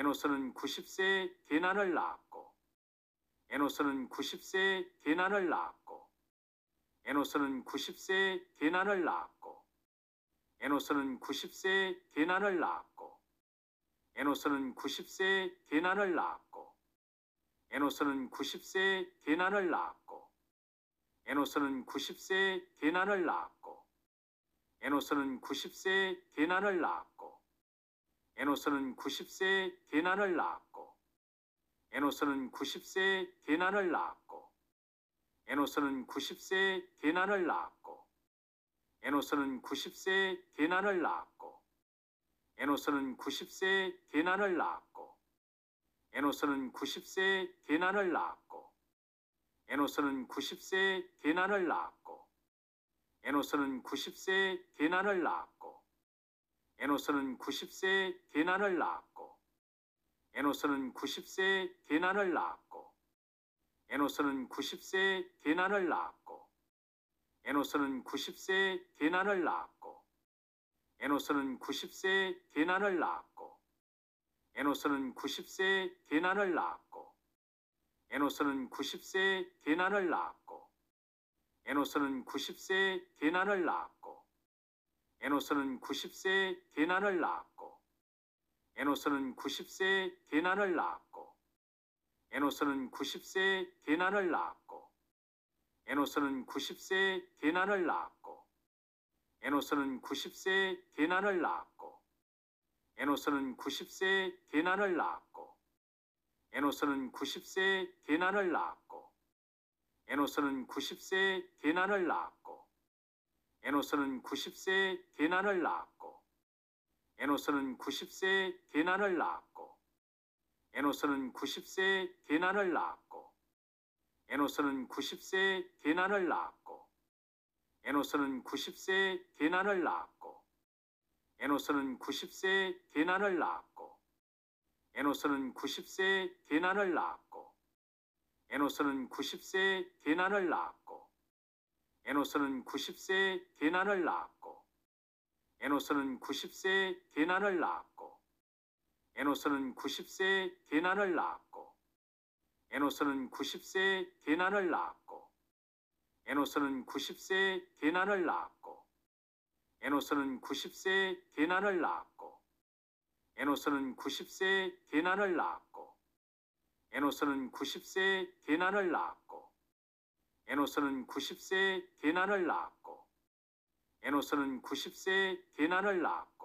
에노스는 90세에 괴난을 낳았고 에노스는 90세에 게난을 낳았고 에노스는 90세에 게난을 낳았고 에노스는 90세에 게난을 낳았고 에노스는 90세에 게난을 낳았고 에노스는 90세에 게난을 낳았고 에노스는 90세에 게난을 낳았고 에노스는 90세에 게난을 낳았고 에노스는 90세에 괴난을 낳았고 에노스는 90세에 개난을 낳았고 에노스는 90세에 개난을 낳았고 에노스는 90세에 개난을 낳았고 에노스는 90세에 개난을 낳았고 에노스는 90세에 개난을 낳았고 에노스는 90세에 개난을 낳았고 에노스는 90세에 개난을 낳았고 에노스는 90세에 괴난을 낳았고 에노스는 90세에 게난을 낳았고 에노스는 90세에 게난을 낳았고 에노스는 90세에 게난을 낳았고 에노스는 90세에 게난을 낳았고 에노스는 90세에 게난을 낳았고 에노스는 90세에 게난을 낳았고 에노스는 90세에 게난을 낳았고 에노스는 90세에 괴난을 낳았고 에노스는 90세에 게난을 낳았고 에노스는 90세에 게난을 낳았고 에노스는 90세에 게난을 낳았고 에노스는 90세에 게난을 낳았고 에노스는 90세에 게난을 낳았고 에노스는 90세에 게난을 낳았고 에노스는 90세에 게난을 낳았고 에노스는 90세에 괴난을 낳았고 에노스는 90세에 게난을 낳았고 에노스는 90세에 게난을 낳았고 에노스는 90세에 게난을 낳았고 에노스는 90세에 게난을 낳았고 에노스는 90세에 게난을 낳았고 에노스는 90세에 게난을 낳았고 에노스는 90세에 게난을 낳았고 에노스는 90세에 개난을 낳았고 에노스는 90세에 개난을 낳았고 에노스는 90세에 개난을 낳았고 에노스는 90세에 개난을 낳았고 에노스는 90세에 개난을 낳았고 에노스는 90세에 개난을 낳았고 에노스는 90세에 개난을 낳았고 에노스는 90세에 개난을 낳았고 에노스는 90세에 괴난을 낳았고 에노스는 90세에 괴난을 낳았고